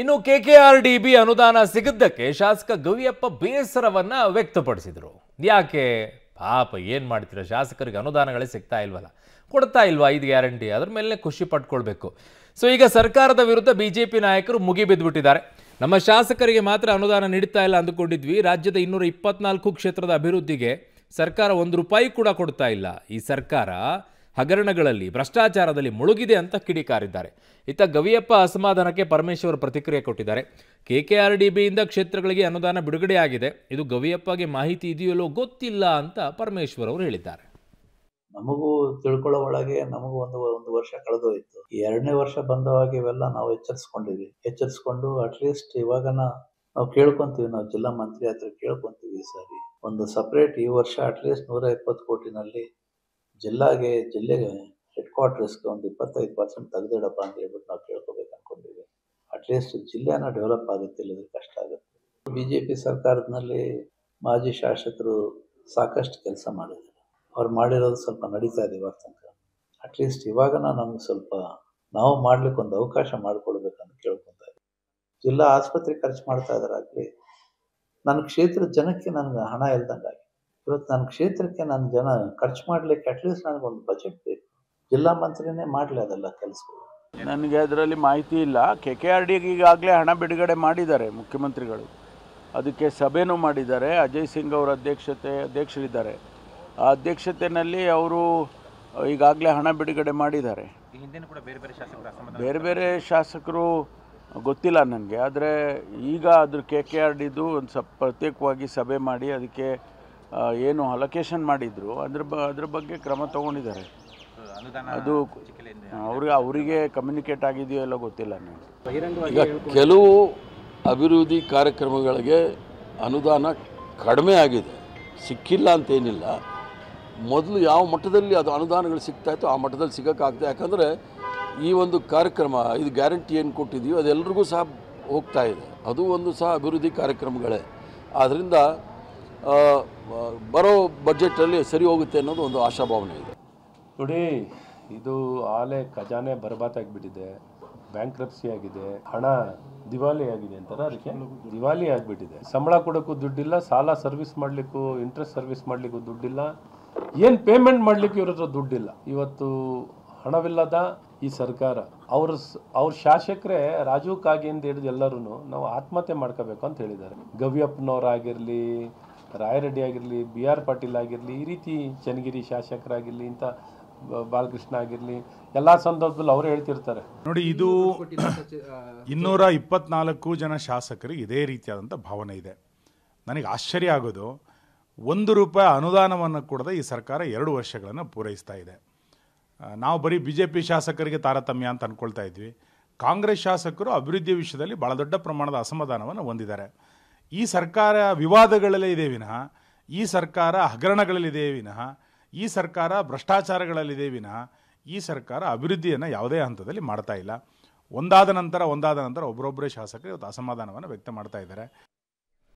ಇನ್ನು R D B ಅನುದಾನ ಸಿಗದ್ದಕ್ಕೆ ಶಾಸಕ ಗವಿಯಪ್ಪ ಬೇಸರವನ್ನ ವ್ಯಕ್ತಪಡಿಸಿದರು ಯಾಕೆ ಪಾಪ ಏನು ಮಾಡ್ತೀರಾ ಶಾಸಕರಿಗೆ ಅನುದಾನಗಳೇ ಸಿಗ್ತಾ ಇಲ್ವಲ್ಲ ಕೊಡ್ತಾ ಇಲ್ವಾ ಇದು ಗ್ಯಾರಂಟಿ ಅದ್ರ ಮೇಲೆ ಖುಷಿ ಪಟ್ಕೊಳ್ಬೇಕು ಸೊ ಈಗ ಸರ್ಕಾರದ ವಿರುದ್ಧ ಬಿಜೆಪಿ ನಾಯಕರು ಮುಗಿಬಿದ್ಬಿಟ್ಟಿದ್ದಾರೆ ನಮ್ಮ ಶಾಸಕರಿಗೆ ಮಾತ್ರ ಅನುದಾನ ನೀಡ್ತಾ ಇಲ್ಲ ಅಂದುಕೊಂಡಿದ್ವಿ ರಾಜ್ಯದ ಇನ್ನೂರ ಇಪ್ಪತ್ನಾಲ್ಕು ಕ್ಷೇತ್ರದ ಅಭಿವೃದ್ಧಿಗೆ ಸರ್ಕಾರ ಒಂದು ರೂಪಾಯಿ ಕೂಡ ಕೊಡ್ತಾ ಇಲ್ಲ ಈ ಸರ್ಕಾರ ಹಗರಣಗಳಲ್ಲಿ ಭ್ರಷ್ಟಾಚಾರದಲ್ಲಿ ಮುಳುಗಿದೆ ಅಂತ ಕಿಡಿಕಾರಿದ್ದಾರೆ ಇತ್ತ ಗವಿಯಪ್ಪ ಅಸಮಾಧಾನಕ್ಕೆ ಪರಮೇಶ್ವರ್ ಪ್ರತಿಕ್ರಿಯೆ ಕೊಟ್ಟಿದ್ದಾರೆ ಕೆ ಕೆ ಆರ್ ಡಿ ಬಿಯಿಂದ ಕ್ಷೇತ್ರಗಳಿಗೆ ಅನುದಾನ ಬಿಡುಗಡೆಯಾಗಿದೆ ಇದು ಗವಿಯಪ್ಪಗೆ ಮಾಹಿತಿ ಇದೆಯಲ್ಲೋ ಗೊತ್ತಿಲ್ಲ ಅಂತ ಪರಮೇಶ್ವರ್ ಅವರು ಹೇಳಿದ್ದಾರೆ ನಮಗೂ ತಿಳ್ಕೊಳ್ಳೋ ಒಳಗೆ ನಮಗೂ ಒಂದು ಒಂದು ವರ್ಷ ಕಳೆದೋಯ್ತು ಎರಡನೇ ವರ್ಷ ಬಂದವಾಗ ಇವೆಲ್ಲ ನಾವು ಎಚ್ಚರಿಸ್ಕೊಂಡಿವಿ ಎಚ್ಚರಿಸ್ಕೊಂಡು ಅಟ್ಲೀಸ್ಟ್ ಇವಾಗನ ನಾವು ಕೇಳ್ಕೊಂತೀವಿ ನಾವು ಜಿಲ್ಲಾ ಮಂತ್ರಿ ಹತ್ರ ಕೇಳ್ಕೊಂತೀವಿ ಈ ಸಾರಿ ಒಂದು ಸಪ್ರೇಟ್ ಈ ವರ್ಷ ಅಟ್ಲೀಸ್ಟ್ ನೂರ ಇಪ್ಪತ್ತು ಕೋಟಿನಲ್ಲಿ ಜಿಲ್ಲಾಗೆ ಜಿಲ್ಲೆಗೆ ಹೆಡ್ ಕ್ವಾರ್ಟರ್ಸ್ಗೆ ಒಂದು ಇಪ್ಪತ್ತೈದು ಪರ್ಸೆಂಟ್ ತೆಗೆದಿಡಪ್ಪ ಅಂತ ಹೇಳ್ಬಿಟ್ಟು ನಾವು ಕೇಳ್ಕೊಬೇಕು ಅನ್ಕೊಂಡಿದ್ದೀವಿ ಅಟ್ಲೀಸ್ಟ್ ಜಿಲ್ಲೆನ ಡೆವಲಪ್ ಆಗುತ್ತೆ ಇಲ್ಲದ್ರೆ ಕಷ್ಟ ಆಗುತ್ತೆ ಬಿ ಜೆ ಪಿ ಸರ್ಕಾರದಲ್ಲಿ ಮಾಜಿ ಶಾಸಕರು ಸಾಕಷ್ಟು ಕೆಲಸ ಮಾಡಿದ್ದಾರೆ ಅವ್ರು ಮಾಡಿರೋದು ಸ್ವಲ್ಪ ನಡೀತಾ ಇದೆ ಇವಾಗ ತನಕ ಅಟ್ಲೀಸ್ಟ್ ಇವಾಗ ನಮ್ಗೆ ಸ್ವಲ್ಪ ನಾವು ಮಾಡ್ಲಿಕ್ಕೆ ಒಂದು ಅವಕಾಶ ಮಾಡಿಕೊಡ್ಬೇಕಂತ ಕೇಳ್ಕೊತಾ ಇದ್ದೀವಿ ಜಿಲ್ಲಾ ಆಸ್ಪತ್ರೆ ಖರ್ಚು ಮಾಡ್ತಾ ಆಗಲಿ ನನ್ನ ಕ್ಷೇತ್ರದ ಜನಕ್ಕೆ ನನಗೆ ಹಣ ಇಲ್ದಂಗೆ ಇವತ್ತು ನನ್ನ ಕ್ಷೇತ್ರಕ್ಕೆ ನನ್ನ ಜನ ಖರ್ಚು ಮಾಡಲಿಕ್ಕೆ ಅಟ್ಲೀಸ್ಟ್ ಒಂದು ಬಜೆಟ್ ಬೇಕು ಜಿಲ್ಲಾ ಮಂತ್ರಿನೇ ಮಾಡಲಿ ಅದೆಲ್ಲ ಕೆಲಸಗಳು ನನಗೆ ಅದರಲ್ಲಿ ಮಾಹಿತಿ ಇಲ್ಲ ಕೆ ಕೆ ಆರ್ ಡಿಗೆ ಈಗಾಗಲೇ ಹಣ ಬಿಡುಗಡೆ ಮಾಡಿದ್ದಾರೆ ಮುಖ್ಯಮಂತ್ರಿಗಳು ಅದಕ್ಕೆ ಸಭೆನೂ ಮಾಡಿದ್ದಾರೆ ಅಜಯ್ ಸಿಂಗ್ ಅವರ ಅಧ್ಯಕ್ಷತೆ ಅಧ್ಯಕ್ಷರಿದ್ದಾರೆ ಆ ಅಧ್ಯಕ್ಷತೆಯಲ್ಲಿ ಅವರು ಈಗಾಗಲೇ ಹಣ ಬಿಡುಗಡೆ ಮಾಡಿದ್ದಾರೆ ಬೇರೆ ಬೇರೆ ಶಾಸಕರು ಗೊತ್ತಿಲ್ಲ ನನಗೆ ಆದರೆ ಈಗ ಅದ್ರ ಕೆ ಕೆ ಆರ್ ಡಿದು ಒಂದು ಸ ಪ್ರತ್ಯೇಕವಾಗಿ ಸಭೆ ಮಾಡಿ ಅದಕ್ಕೆ ಏನು ಅಲೊಕೇಶನ್ ಮಾಡಿದ್ರು ಅದ್ರ ಬ ಅದ್ರ ಬಗ್ಗೆ ಕ್ರಮ ತಗೊಂಡಿದ್ದಾರೆ ಅದು ಅವ್ರಿಗೆ ಅವರಿಗೆ ಕಮ್ಯುನಿಕೇಟ್ ಆಗಿದೆಯೋ ಎಲ್ಲ ಗೊತ್ತಿಲ್ಲ ಈಗ ಕೆಲವು ಅಭಿವೃದ್ಧಿ ಕಾರ್ಯಕ್ರಮಗಳಿಗೆ ಅನುದಾನ ಕಡಿಮೆ ಆಗಿದೆ ಸಿಕ್ಕಿಲ್ಲ ಅಂತೇನಿಲ್ಲ ಮೊದಲು ಯಾವ ಮಟ್ಟದಲ್ಲಿ ಅದು ಅನುದಾನಗಳು ಸಿಗ್ತಾ ಇತ್ತು ಆ ಮಟ್ಟದಲ್ಲಿ ಸಿಗೋಕ್ಕಾಗ್ತದೆ ಯಾಕಂದರೆ ಈ ಒಂದು ಕಾರ್ಯಕ್ರಮ ಇದು ಗ್ಯಾರಂಟಿ ಏನು ಕೊಟ್ಟಿದೆಯೋ ಅದೆಲ್ಲರಿಗೂ ಸಹ ಹೋಗ್ತಾ ಇದೆ ಅದು ಒಂದು ಸಹ ಅಭಿವೃದ್ಧಿ ಕಾರ್ಯಕ್ರಮಗಳೇ ಆದ್ದರಿಂದ ಬರೋ ಬಜೆಟಲ್ಲಿ ಸರಿ ಹೋಗುತ್ತೆ ಅನ್ನೋದು ಒಂದು ಆಶಾಭಾವನೆ ಇದೆ ನೋಡಿ ಇದು ಆಲೆ ಖಜಾನೆ ಬ್ಯಾಂಕ್ ಬ್ಯಾಂಕ್ರಪ್ಸಿ ಆಗಿದೆ ಹಣ ದಿವಾಲಿ ಆಗಿದೆ ಅಂತಾರೆ ಅದಕ್ಕೆ ದಿವಾಲಿ ಆಗಿಬಿಟ್ಟಿದೆ ಸಂಬಳ ಕೊಡೋಕ್ಕೂ ದುಡ್ಡಿಲ್ಲ ಸಾಲ ಸರ್ವಿಸ್ ಮಾಡಲಿಕ್ಕೂ ಇಂಟ್ರೆಸ್ಟ್ ಸರ್ವಿಸ್ ಮಾಡಲಿಕ್ಕೂ ದುಡ್ಡಿಲ್ಲ ಏನು ಪೇಮೆಂಟ್ ಮಾಡಲಿಕ್ಕೆ ಇವ್ರ ಹತ್ರ ದುಡ್ಡಿಲ್ಲ ಇವತ್ತು ಹಣವಿಲ್ಲದ ಈ ಸರ್ಕಾರ ಅವ್ರ ಅವ್ರ ಶಾಸಕರೇ ರಾಜೀವ್ ಅಂತ ಹಿಡಿದು ಎಲ್ಲರೂ ನಾವು ಆತ್ಮಹತ್ಯೆ ಮಾಡ್ಕೋಬೇಕು ಅಂತ ಹೇಳಿದ್ದಾರೆ ಗವಿಯಪ್ಪನವರಾಗಿರಲಿ ರಾಯರೆಡ್ಡಿ ಆಗಿರಲಿ ಬಿ ಆರ್ ಪಾಟೀಲ್ ಆಗಿರಲಿ ಈ ರೀತಿ ಚನ್ನಗಿರಿ ಶಾಸಕರಾಗಿರಲಿ ಇಂಥ ಬಾಲಕೃಷ್ಣ ಆಗಿರಲಿ ಎಲ್ಲ ಸಂದರ್ಭದಲ್ಲಿ ಅವರು ಹೇಳ್ತಿರ್ತಾರೆ ನೋಡಿ ಇದು ಇನ್ನೂರ ಇಪ್ಪತ್ನಾಲ್ಕು ಜನ ಶಾಸಕರಿಗೆ ಇದೇ ರೀತಿಯಾದಂಥ ಭಾವನೆ ಇದೆ ನನಗೆ ಆಶ್ಚರ್ಯ ಆಗೋದು ಒಂದು ರೂಪಾಯಿ ಅನುದಾನವನ್ನು ಕೊಡದೆ ಈ ಸರ್ಕಾರ ಎರಡು ವರ್ಷಗಳನ್ನು ಪೂರೈಸ್ತಾ ಇದೆ ನಾವು ಬರೀ ಬಿ ಜೆ ಪಿ ಶಾಸಕರಿಗೆ ತಾರತಮ್ಯ ಅಂತ ಅಂದ್ಕೊಳ್ತಾ ಇದ್ವಿ ಕಾಂಗ್ರೆಸ್ ಶಾಸಕರು ಅಭಿವೃದ್ಧಿ ವಿಷಯದಲ್ಲಿ ಭಾಳ ದೊಡ್ಡ ಪ್ರಮಾಣದ ಅಸಮಾಧಾನವನ್ನು ಹೊಂದಿದ್ದಾರೆ ಈ ಸರ್ಕಾರ ವಿವಾದಗಳಲ್ಲಿ ಇದೆ ವಿನಃ ಈ ಸರ್ಕಾರ ಹಗರಣಗಳಲ್ಲಿದೆ ವಿನಃ ಈ ಸರ್ಕಾರ ಭ್ರಷ್ಟಾಚಾರಗಳಲ್ಲಿದೆ ವಿನಃ ಈ ಸರ್ಕಾರ ಅಭಿವೃದ್ಧಿಯನ್ನು ಯಾವುದೇ ಹಂತದಲ್ಲಿ ಮಾಡ್ತಾ ಇಲ್ಲ ಒಂದಾದ ನಂತರ ಒಂದಾದ ನಂತರ ಒಬ್ಬರೊಬ್ಬರೇ ಶಾಸಕರು ಇವತ್ತು ಅಸಮಾಧಾನವನ್ನು ವ್ಯಕ್ತ ಮಾಡ್ತಾ ಇದ್ದಾರೆ